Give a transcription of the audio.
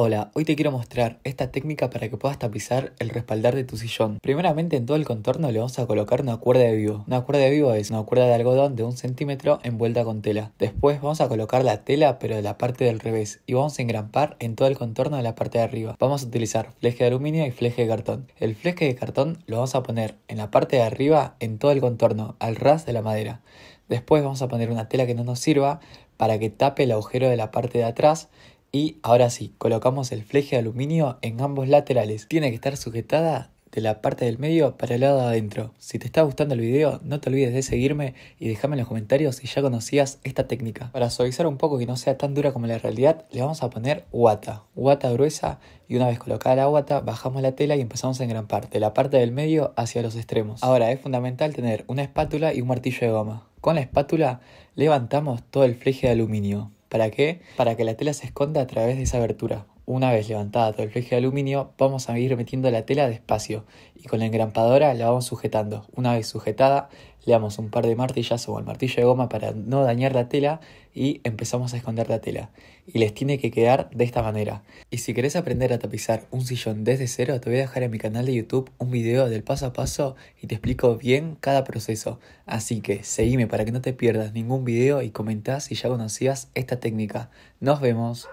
Hola, hoy te quiero mostrar esta técnica para que puedas tapizar el respaldar de tu sillón. Primeramente en todo el contorno le vamos a colocar una cuerda de vivo. Una cuerda de vivo es una cuerda de algodón de un centímetro envuelta con tela. Después vamos a colocar la tela pero de la parte del revés y vamos a engrampar en todo el contorno de la parte de arriba. Vamos a utilizar fleje de aluminio y fleje de cartón. El fleje de cartón lo vamos a poner en la parte de arriba en todo el contorno, al ras de la madera. Después vamos a poner una tela que no nos sirva para que tape el agujero de la parte de atrás y ahora sí, colocamos el fleje de aluminio en ambos laterales. Tiene que estar sujetada de la parte del medio para el lado de adentro. Si te está gustando el video, no te olvides de seguirme y déjame en los comentarios si ya conocías esta técnica. Para suavizar un poco que no sea tan dura como la realidad, le vamos a poner guata, guata gruesa y una vez colocada la guata, bajamos la tela y empezamos en gran de la parte del medio hacia los extremos. Ahora es fundamental tener una espátula y un martillo de goma. Con la espátula levantamos todo el fleje de aluminio. ¿Para qué? Para que la tela se esconda a través de esa abertura. Una vez levantado el fleje de aluminio, vamos a ir metiendo la tela despacio y con la engrampadora la vamos sujetando. Una vez sujetada, le damos un par de martillazos o el martillo de goma para no dañar la tela y empezamos a esconder la tela. Y les tiene que quedar de esta manera. Y si querés aprender a tapizar un sillón desde cero, te voy a dejar en mi canal de YouTube un video del paso a paso y te explico bien cada proceso. Así que seguime para que no te pierdas ningún video y comentá si ya conocías esta técnica. Nos vemos.